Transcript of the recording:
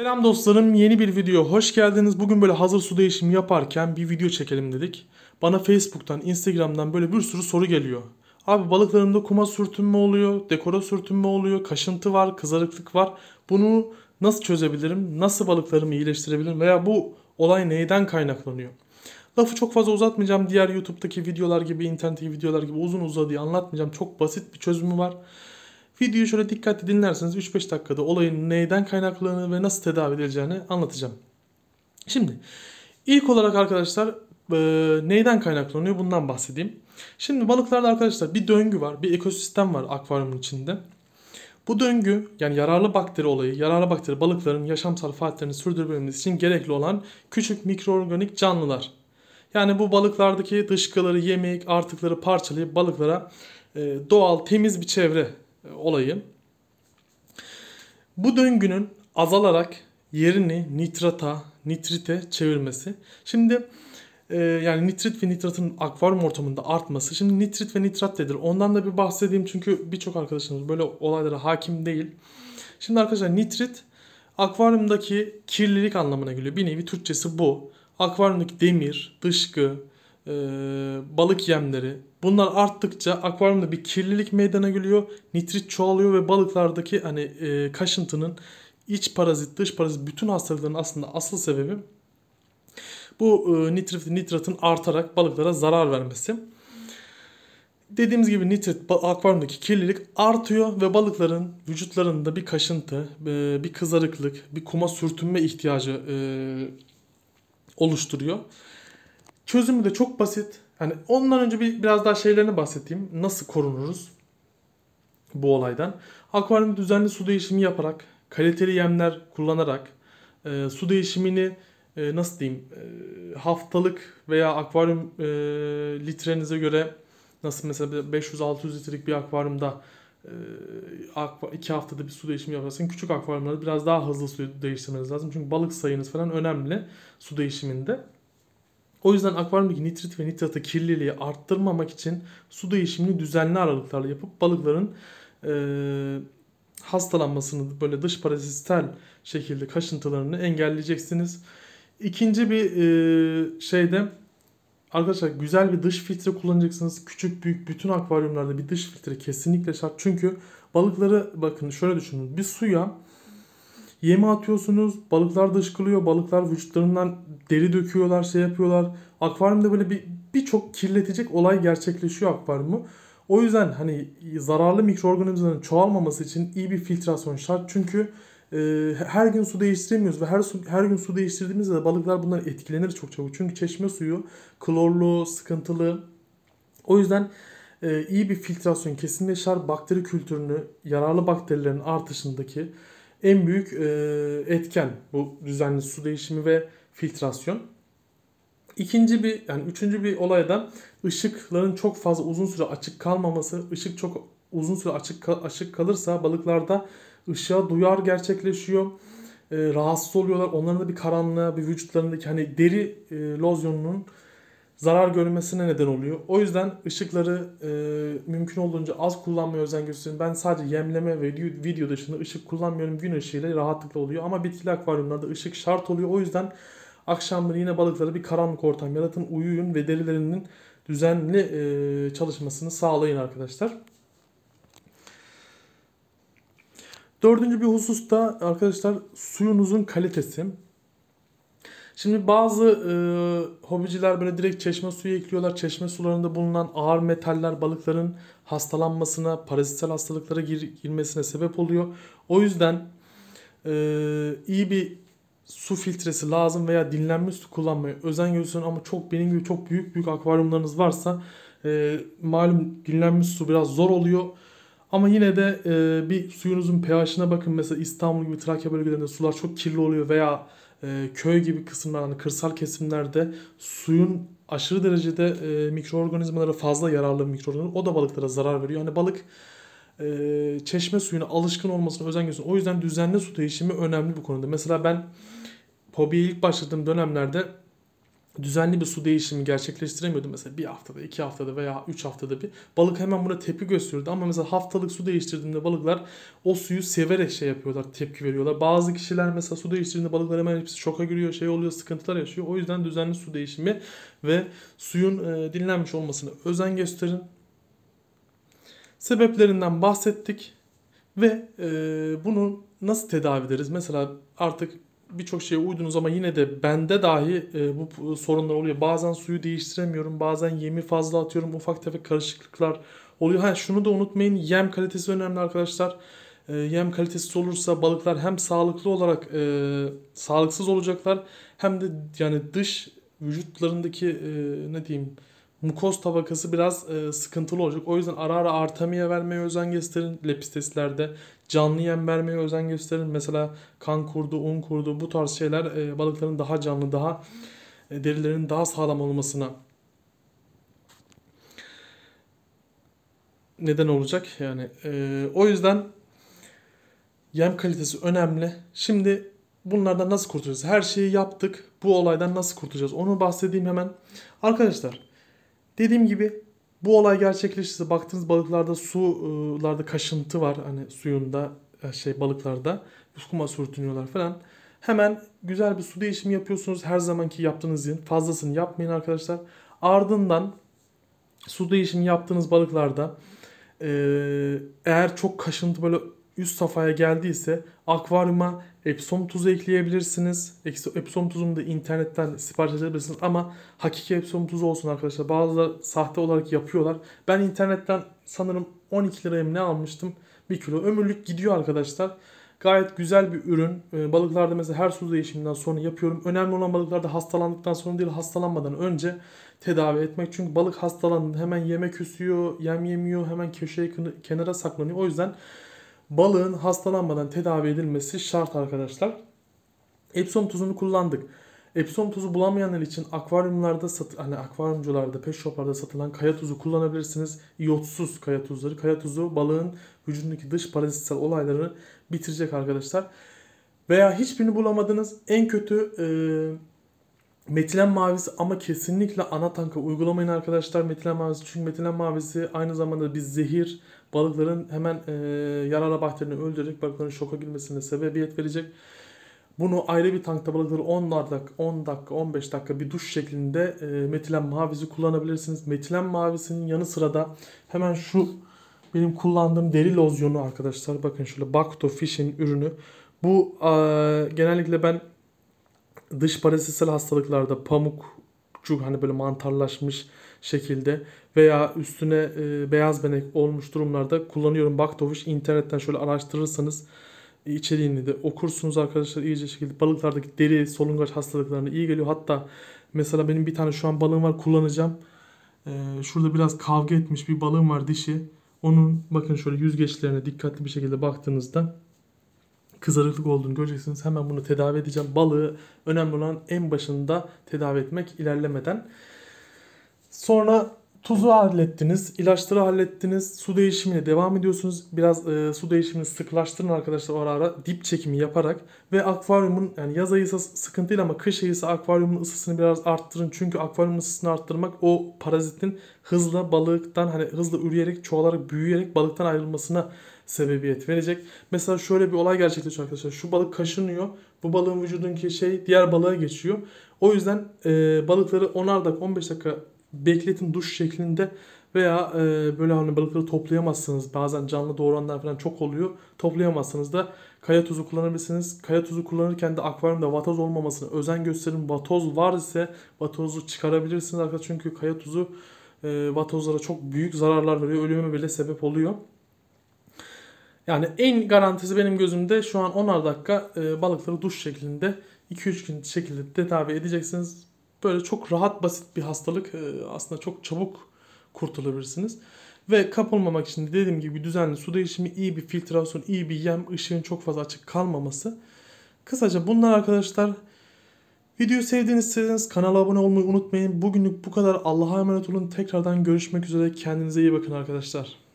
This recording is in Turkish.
Selam dostlarım yeni bir video hoş geldiniz. Bugün böyle hazır su değişimi yaparken bir video çekelim dedik. Bana Facebook'tan, Instagram'dan böyle bir sürü soru geliyor. Abi balıklarında kuma sürtünme oluyor, dekora sürtünme oluyor, kaşıntı var, kızarıklık var. Bunu nasıl çözebilirim, nasıl balıklarımı iyileştirebilirim veya bu olay neyden kaynaklanıyor? Lafı çok fazla uzatmayacağım. Diğer YouTube'daki videolar gibi, internetteki videolar gibi uzun uzadıya anlatmayacağım. Çok basit bir çözümü var. Videoyu şöyle dikkatli dinlerseniz 3-5 dakikada olayın neyden kaynaklandığını ve nasıl tedavi edileceğini anlatacağım. Şimdi ilk olarak arkadaşlar e, neyden kaynaklanıyor bundan bahsedeyim. Şimdi balıklarda arkadaşlar bir döngü var, bir ekosistem var akvaryumun içinde. Bu döngü yani yararlı bakteri olayı, yararlı bakteri balıkların yaşamsal faaliyetlerini sürdürmemiz için gerekli olan küçük mikroorganik canlılar. Yani bu balıklardaki dışkıları, yemek, artıkları parçalayıp balıklara e, doğal, temiz bir çevre e, olayı. Bu döngünün azalarak yerini nitrata, nitrite çevirmesi. Şimdi e, yani nitrit ve nitratın akvaryum ortamında artması. Şimdi nitrit ve nitrat nedir? Ondan da bir bahsedeyim çünkü birçok arkadaşımız böyle olaylara hakim değil. Şimdi arkadaşlar nitrit akvaryumdaki kirlilik anlamına geliyor. Bir nevi Türkçesi bu. Akvaryumdaki demir, dışkı, e, balık yemleri. Bunlar arttıkça akvaryumda bir kirlilik meydana geliyor. Nitrit çoğalıyor ve balıklardaki hani e, kaşıntının iç parazit, dış parazit bütün hastalıkların aslında asıl sebebi bu e, nitrit, nitratın artarak balıklara zarar vermesi. Dediğimiz gibi nitrit akvaryumdaki kirlilik artıyor ve balıkların vücutlarında bir kaşıntı, e, bir kızarıklık, bir kuma sürtünme ihtiyacı e, oluşturuyor. Çözümü de çok basit. Yani ondan önce bir biraz daha şeylerini bahsedeyim. Nasıl korunuruz bu olaydan? Akvaryumda düzenli su değişimi yaparak, kaliteli yemler kullanarak, e, su değişimini e, nasıl diyeyim e, haftalık veya akvaryum e, litrenize göre nasıl mesela 500-600 litrelik bir akvaryumda e, iki haftada bir su değişimi yaparsın. Küçük akvaryumlarda biraz daha hızlı su değiştirmeniz lazım. Çünkü balık sayınız falan önemli su değişiminde. O yüzden akvaryumdaki nitrit ve nitratı kirliliği arttırmamak için su değişimini düzenli aralıklarla yapıp balıkların e, hastalanmasını böyle dış parazitel şekilde kaşıntılarını engelleyeceksiniz. İkinci bir e, şeyde arkadaşlar güzel bir dış filtre kullanacaksınız. Küçük büyük bütün akvaryumlarda bir dış filtre kesinlikle şart. Çünkü balıkları bakın şöyle düşünün bir suya Yeme atıyorsunuz. Balıklar dışkılıyor. Balıklar vücutlarından deri döküyorlar, şey yapıyorlar. Akvaryumda böyle bir birçok kirletecek olay gerçekleşiyor akvaryumu. O yüzden hani zararlı mikroorganizmaların çoğalmaması için iyi bir filtrasyon şart. Çünkü e, her gün su değiştiremiyoruz ve her su, her gün su değiştirdiğimizde de balıklar bundan etkilenir çok çabuk. Çünkü çeşme suyu klorlu, sıkıntılı. O yüzden e, iyi bir filtrasyon şart. bakteri kültürünü, yararlı bakterilerin artışındaki en büyük e, etken bu düzenli su değişimi ve filtrasyon. İkinci bir yani üçüncü bir olay da ışıkların çok fazla uzun süre açık kalmaması. Işık çok uzun süre açık açık kalırsa balıklarda ışığa duyar gerçekleşiyor. E, rahatsız oluyorlar. Onların da bir karanlığa, bir vücutlarındaki hani deri e, lozyonunun zarar görmesine neden oluyor. O yüzden ışıkları e, mümkün olduğunca az kullanmaya özen gösterin. Ben sadece yemleme ve video dışında ışık kullanmıyorum. Gün ışığıyla rahatlıkla oluyor. Ama bitkili akvaryumlarda ışık şart oluyor. O yüzden akşamları yine balıkları bir karanlık ortam yaratın. Uyuyun ve derilerinin düzenli e, çalışmasını sağlayın arkadaşlar. Dördüncü bir husus da arkadaşlar suyunuzun kalitesi. Şimdi bazı e, hobiciler böyle direkt çeşme suyu ekliyorlar. Çeşme sularında bulunan ağır metaller balıkların hastalanmasına, parazitsel hastalıklara gir, girmesine sebep oluyor. O yüzden e, iyi bir su filtresi lazım veya dinlenmiş su kullanmaya özen gösterin ama çok benim gibi çok büyük büyük akvaryumlarınız varsa e, malum dinlenmiş su biraz zor oluyor. Ama yine de e, bir suyunuzun pH'ine bakın. Mesela İstanbul gibi Trakya bölgelerinde sular çok kirli oluyor veya e, köy gibi kısımlar hani kırsal kesimlerde suyun aşırı derecede e, mikroorganizmalara fazla yararlı mikroorganizmalar o da balıklara zarar veriyor. Hani balık e, çeşme suyuna alışkın olmasına özen gösteriyor. O yüzden düzenli su değişimi önemli bu konuda. Mesela ben hobiye ilk başladığım dönemlerde düzenli bir su değişimi gerçekleştiremiyordu. Mesela bir haftada, iki haftada veya üç haftada bir balık hemen buna tepki gösteriyordu. Ama mesela haftalık su değiştirdiğinde balıklar o suyu severek şey yapıyorlar, tepki veriyorlar. Bazı kişiler mesela su değiştirdiğinde balıklar hemen hepsi şoka giriyor, şey oluyor, sıkıntılar yaşıyor. O yüzden düzenli su değişimi ve suyun e, dinlenmiş olmasına özen gösterin. Sebeplerinden bahsettik ve e, bunu nasıl tedavi ederiz? Mesela artık birçok şeye uydunuz ama yine de bende dahi e, bu sorunlar oluyor. Bazen suyu değiştiremiyorum, bazen yemi fazla atıyorum, ufak tefek karışıklıklar oluyor. Ha şunu da unutmayın, yem kalitesi önemli arkadaşlar. E, yem kalitesi olursa balıklar hem sağlıklı olarak e, sağlıksız olacaklar hem de yani dış vücutlarındaki e, ne diyeyim mukoz tabakası biraz e, sıkıntılı olacak. O yüzden ara ara artamiye vermeye özen gösterin. lepisteslerde canlı yem vermeye özen gösterin. Mesela kan kurdu, un kurdu bu tarz şeyler e, balıkların daha canlı, daha e, derilerinin daha sağlam olmasına neden olacak. Yani e, o yüzden yem kalitesi önemli. Şimdi bunlardan nasıl kurtulacağız? Her şeyi yaptık. Bu olaydan nasıl kurtulacağız? Onu bahsedeyim hemen. Arkadaşlar Dediğim gibi bu olay gerçekleşirse baktığınız balıklarda sularda kaşıntı var hani suyunda e, şey balıklarda kuma sürtünüyorlar falan. Hemen güzel bir su değişimi yapıyorsunuz. Her zamanki yaptığınızın fazlasını yapmayın arkadaşlar. Ardından su değişimi yaptığınız balıklarda eğer çok kaşıntı böyle üst safhaya geldiyse akvaryuma Epsom tuzu ekleyebilirsiniz. Epsom tuzunu da internetten sipariş edebilirsiniz ama hakiki Epsom tuzu olsun arkadaşlar. Bazıları sahte olarak yapıyorlar. Ben internetten sanırım 12 liraya ne almıştım? 1 kilo. Ömürlük gidiyor arkadaşlar. Gayet güzel bir ürün. Ee, balıklarda mesela her su değişiminden sonra yapıyorum. Önemli olan balıklarda hastalandıktan sonra değil hastalanmadan önce tedavi etmek. Çünkü balık hastalandı hemen yemek üsüyor, yem yemiyor, hemen köşeye kenara saklanıyor. O yüzden balığın hastalanmadan tedavi edilmesi şart arkadaşlar. Epsom tuzunu kullandık. Epsom tuzu bulamayanlar için akvaryumlarda sat, hani akvaryumcularda, pet shoplarda satılan kaya tuzu kullanabilirsiniz. İyotsuz kaya tuzları. Kaya tuzu balığın vücudundaki dış parazitsel olayları bitirecek arkadaşlar. Veya hiçbirini bulamadınız. En kötü e, metilen mavisi ama kesinlikle ana tanka uygulamayın arkadaşlar metilen mavisi. Çünkü metilen mavisi aynı zamanda bir zehir Balıkların hemen e, yarara bakterini öldürecek, balıkların şoka girmesine sebebiyet verecek. Bunu ayrı bir tankta balıkları 10 dakika, 10 dakika, 15 dakika bir duş şeklinde e, metilen mavisi kullanabilirsiniz. Metilen mavisinin yanı sırada hemen şu benim kullandığım deri lozyonu arkadaşlar. Bakın şöyle Bacto Fish'in ürünü. Bu e, genellikle ben dış parasitsel hastalıklarda pamukçuk hani böyle mantarlaşmış şekilde veya üstüne e, beyaz benek olmuş durumlarda kullanıyorum. Baktovuş internetten şöyle araştırırsanız içeriğini de okursunuz arkadaşlar iyice şekilde. Balıklardaki deri, solungaç hastalıklarına iyi geliyor. Hatta mesela benim bir tane şu an balığım var kullanacağım. E, şurada biraz kavga etmiş bir balığım var dişi. Onun bakın şöyle yüzgeçlerine dikkatli bir şekilde baktığınızda kızarıklık olduğunu göreceksiniz. Hemen bunu tedavi edeceğim. Balığı önemli olan en başında tedavi etmek ilerlemeden. Sonra tuzu hallettiniz, ilaçları hallettiniz, su değişimine devam ediyorsunuz. Biraz e, su değişimini sıklaştırın arkadaşlar ara ara dip çekimi yaparak ve akvaryumun yani yaz sıkıntı değil ama kış ayısı akvaryumun ısısını biraz arttırın. Çünkü akvaryum ısısını arttırmak o parazitin hızla balıktan hani hızla üreyerek çoğalarak büyüyerek balıktan ayrılmasına sebebiyet verecek. Mesela şöyle bir olay gerçekleşiyor arkadaşlar. Şu balık kaşınıyor. Bu balığın vücudundaki şey diğer balığa geçiyor. O yüzden e, balıkları 10 dakika 15 dakika bekletin duş şeklinde veya e, böyle hani balıkları toplayamazsınız. Bazen canlı doğuranlar falan çok oluyor. Toplayamazsınız da kaya tuzu kullanabilirsiniz. Kaya tuzu kullanırken de akvaryumda vatoz olmamasına özen gösterin. Vatoz var ise vatozu çıkarabilirsiniz arkadaşlar. Çünkü kaya tuzu e, vatozlara çok büyük zararlar veriyor. Ölüme bile sebep oluyor. Yani en garantisi benim gözümde şu an 10'ar dakika e, balıkları duş şeklinde 2-3 gün şekilde tedavi edeceksiniz. Böyle çok rahat basit bir hastalık e, aslında çok çabuk kurtulabilirsiniz. Ve kapılmamak için dediğim gibi düzenli su değişimi, iyi bir filtrasyon, iyi bir yem, ışığın çok fazla açık kalmaması. Kısaca bunlar arkadaşlar. Videoyu sevdiğiniz istediğiniz kanala abone olmayı unutmayın. Bugünlük bu kadar. Allah'a emanet olun. Tekrardan görüşmek üzere. Kendinize iyi bakın arkadaşlar.